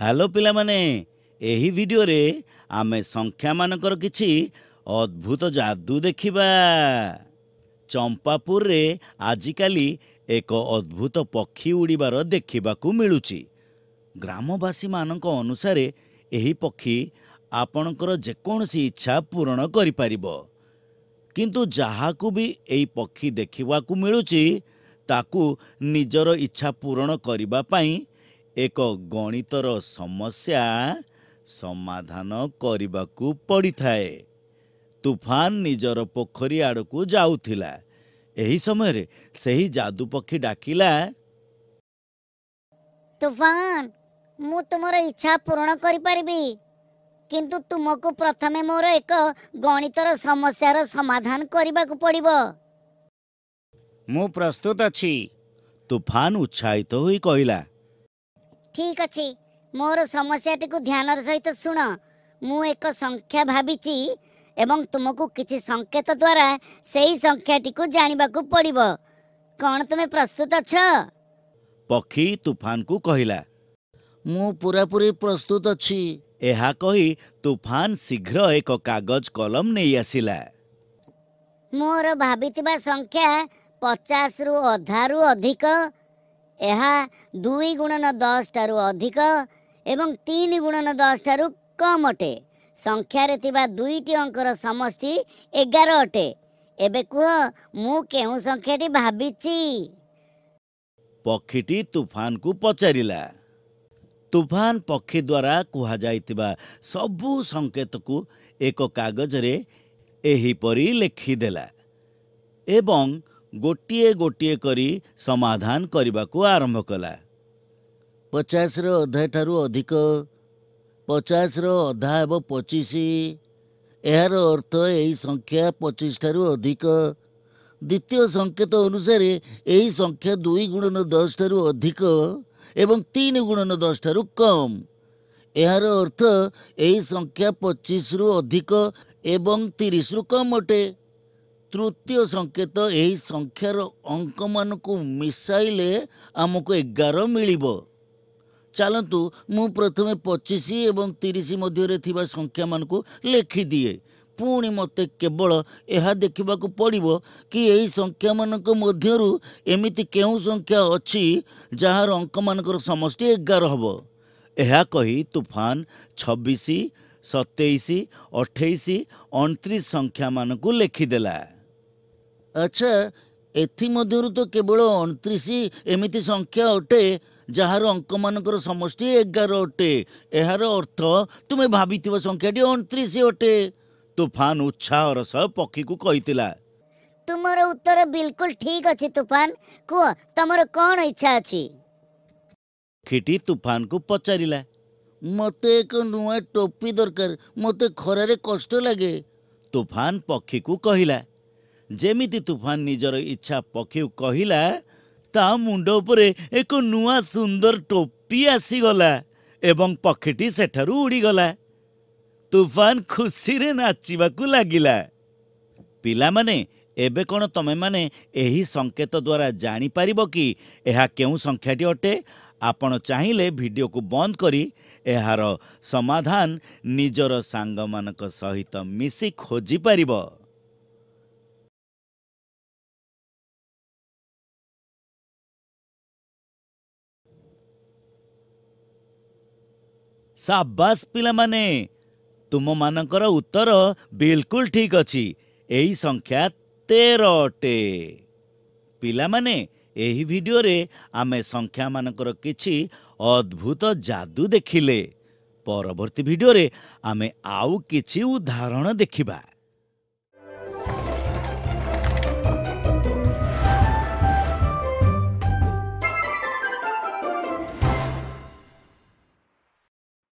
hello ପିଲାମାନେ ଏହି ଭିଡ଼ିଓରେ ଆମେ ସଂଖ୍ୟାମାନଙ୍କର କିଛି ଅଦ୍ଭୁତ ଯାଦୁ ଦେଖିବା ଚମ୍ପାପୁରରେ ଆଜିକାଲି ଏକ ଅଦ୍ଭୁତ ପକ୍ଷୀ ଉଡ଼ିବାର ଦେଖିବାକୁ ମିଳୁଛି ଗ୍ରାମବାସୀମାନଙ୍କ ଅନୁସାରେ ଏହି ପକ୍ଷୀ ଆପଣଙ୍କର ଯେକୌଣସି ଇଚ୍ଛା ପୂରଣ କରିପାରିବ କିନ୍ତୁ ଯାହାକୁ ବି ଏହି ପକ୍ଷୀ ଦେଖିବାକୁ ମିଳୁଛି ତାକୁ ନିଜର ଇଚ୍ଛା ପୂରଣ କରିବା ପାଇଁ ଏକ ଗଣିତର ସମସ୍ୟା ସମାଧାନ କରିବାକୁ ପଡ଼ିଥାଏ ତୁଫାନ ନିଜର ପୋଖରୀ ଆଡ଼କୁ ଯାଉଥିଲା ଏହି ସମୟରେ ସେହି ଯାଦୁ ପକ୍ଷୀ ଡାକିଲା ତୁଫାନ ମୁଁ ତୁମର ଇଚ୍ଛା ପୂରଣ କରିପାରିବି କିନ୍ତୁ ତୁମକୁ ପ୍ରଥମେ ମୋର ଏକ ଗଣିତର ସମସ୍ୟାର ସମାଧାନ କରିବାକୁ ପଡ଼ିବ ମୁଁ ପ୍ରସ୍ତୁତ ଅଛି ତୁଫାନ ଉତ୍ସାହିତ ହୋଇ କହିଲା ଠିକ୍ ଅଛି ମୋର ସମସ୍ୟାଟିକୁ ଧ୍ୟାନର ସହିତ ଶୁଣ ମୁଁ ଏକ ସଂଖ୍ୟା ଭାବିଛି ଏବଂ ତୁମକୁ କିଛି ସଙ୍କେତ ଦ୍ୱାରା ସେହି ସଂଖ୍ୟାଟିକୁ ଜାଣିବାକୁ ପଡ଼ିବ କ'ଣ ତୁମେ ପ୍ରସ୍ତୁତ ଅଛ ପକ୍ଷୀ ତୁଫାନକୁ କହିଲା ମୁଁ ପୁରାପୁରି ପ୍ରସ୍ତୁତ ଅଛି ଏହା କହି ତୁଫାନ ଶୀଘ୍ର ଏକ କାଗଜ କଲମ ନେଇ ଆସିଲା ମୋର ଭାବିଥିବା ସଂଖ୍ୟା ପଚାଶରୁ ଅଧାରୁ ଅଧିକ ଏହା ଦୁଇ ଗୁଣନ ଦଶଠାରୁ ଅଧିକ ଏବଂ ତିନି ଗୁଣନ ଦଶ ଠାରୁ କମ୍ ଅଟେ ସଂଖ୍ୟାରେ ଥିବା ଦୁଇଟି ଅଙ୍କର ସମଷ୍ଟି ଏଗାର ଅଟେ ଏବେ କୁହ ମୁଁ କେଉଁ ସଂଖ୍ୟାଟି ଭାବିଛି ପକ୍ଷୀଟି ତୁଫାନକୁ ପଚାରିଲା ତୁଫାନ ପକ୍ଷୀ ଦ୍ୱାରା କୁହାଯାଇଥିବା ସବୁ ସଙ୍କେତକୁ ଏକ କାଗଜରେ ଏହିପରି ଲେଖିଦେଲା ଏବଂ ଗୋଟିଏ ଗୋଟିଏ କରି ସମାଧାନ କରିବାକୁ ଆରମ୍ଭ କଲା ପଚାଶର ଅଧା ଠାରୁ ଅଧିକ ପଚାଶର ଅଧା ହେବ ପଚିଶ ଏହାର ଅର୍ଥ ଏହି ସଂଖ୍ୟା ପଚିଶ ଠାରୁ ଅଧିକ ଦ୍ୱିତୀୟ ସଂକେତ ଅନୁସାରେ ଏହି ସଂଖ୍ୟା ଦୁଇ ଗୁଣନ ଦଶ ଠାରୁ ଅଧିକ ଏବଂ ତିନି ଗୁଣନ ଦଶ ଠାରୁ କମ୍ ଏହାର ଅର୍ଥ ଏହି ସଂଖ୍ୟା ପଚିଶରୁ ଅଧିକ ଏବଂ ତିରିଶରୁ କମ୍ ଅଟେ ତୃତୀୟ ସଂକେତ ଏହି ସଂଖ୍ୟାର ଅଙ୍କମାନଙ୍କୁ ମିଶାଇଲେ ଆମକୁ ଏଗାର ମିଳିବ ଚାଲନ୍ତୁ ମୁଁ ପ୍ରଥମେ ପଚିଶ ଏବଂ ତିରିଶ ମଧ୍ୟରେ ଥିବା ସଂଖ୍ୟାମାନଙ୍କୁ ଲେଖିଦିଏ ପୁଣି ମୋତେ କେବଳ ଏହା ଦେଖିବାକୁ ପଡ଼ିବ କି ଏହି ସଂଖ୍ୟାମାନଙ୍କ ମଧ୍ୟରୁ ଏମିତି କେଉଁ ସଂଖ୍ୟା ଅଛି ଯାହାର ଅଙ୍କମାନଙ୍କର ସମଷ୍ଟି ଏଗାର ହେବ ଏହା କହି ତୁଫାନ ଛବିଶ ସତେଇଶ ଅଠେଇଶ ଅଣତିରିଶ ସଂଖ୍ୟାମାନଙ୍କୁ ଲେଖିଦେଲା ଆଚ୍ଛା ଏଥିମଧ୍ୟରୁ ତ କେବଳ ଅଣତିରିଶ ଏମିତି ସଂଖ୍ୟା ଅଟେ ଯାହାର ଅଙ୍କମାନଙ୍କର ସମଷ୍ଟି ଏଗାର ଅଟେ ଏହାର ଅର୍ଥ ତୁମେ ଭାବିଥିବା ସଂଖ୍ୟାଟି ଅଣତିରିଶ ଅଟେ ତୋଫାନ ଉତ୍ସାହର ସହ ପକ୍ଷୀକୁ କହିଥିଲା ତୁମର ଉତ୍ତର ବିଲକୁଲ ଠିକ ଅଛି ତୁଫାନ କୁହ ତୁମର କ'ଣ ଇଚ୍ଛା ଅଛି ଖିଟି ତୁଫାନକୁ ପଚାରିଲା ମୋତେ ଏକ ନୂଆ ଟୋପି ଦରକାର ମୋତେ ଖରାରେ କଷ୍ଟ ଲାଗେ ତୁଫାନ ପକ୍ଷୀକୁ କହିଲା ଯେମିତି ତୁଫାନ ନିଜର ଇଚ୍ଛା ପକ୍ଷୀ କହିଲା ତା ମୁଣ୍ଡ ଉପରେ ଏକ ନୂଆ ସୁନ୍ଦର ଟୋପି ଆସିଗଲା ଏବଂ ପକ୍ଷୀଟି ସେଠାରୁ ଉଡ଼ିଗଲା ତୁଫାନ ଖୁସିରେ ନାଚିବାକୁ ଲାଗିଲା ପିଲାମାନେ ଏବେ କ'ଣ ତୁମେମାନେ ଏହି ସଙ୍କେତ ଦ୍ୱାରା ଜାଣିପାରିବ କି ଏହା କେଉଁ ସଂଖ୍ୟାଟି ଅଟେ ଆପଣ ଚାହିଁଲେ ଭିଡ଼ିଓକୁ ବନ୍ଦ କରି ଏହାର ସମାଧାନ ନିଜର ସାଙ୍ଗମାନଙ୍କ ସହିତ ମିଶି ଖୋଜିପାରିବ ସାବାସ୍ ପିଲାମାନେ ତୁମମାନଙ୍କର ଉତ୍ତର ବିଲକୁଲ ଠିକ୍ ଅଛି ଏହି ସଂଖ୍ୟା ତେର ଅଟେ ପିଲାମାନେ ଏହି ଭିଡ଼ିଓରେ ଆମେ ସଂଖ୍ୟାମାନଙ୍କର କିଛି ଅଦ୍ଭୁତ ଯାଦୁ ଦେଖିଲେ ପରବର୍ତ୍ତୀ ଭିଡ଼ିଓରେ ଆମେ ଆଉ କିଛି ଉଦାହରଣ ଦେଖିବା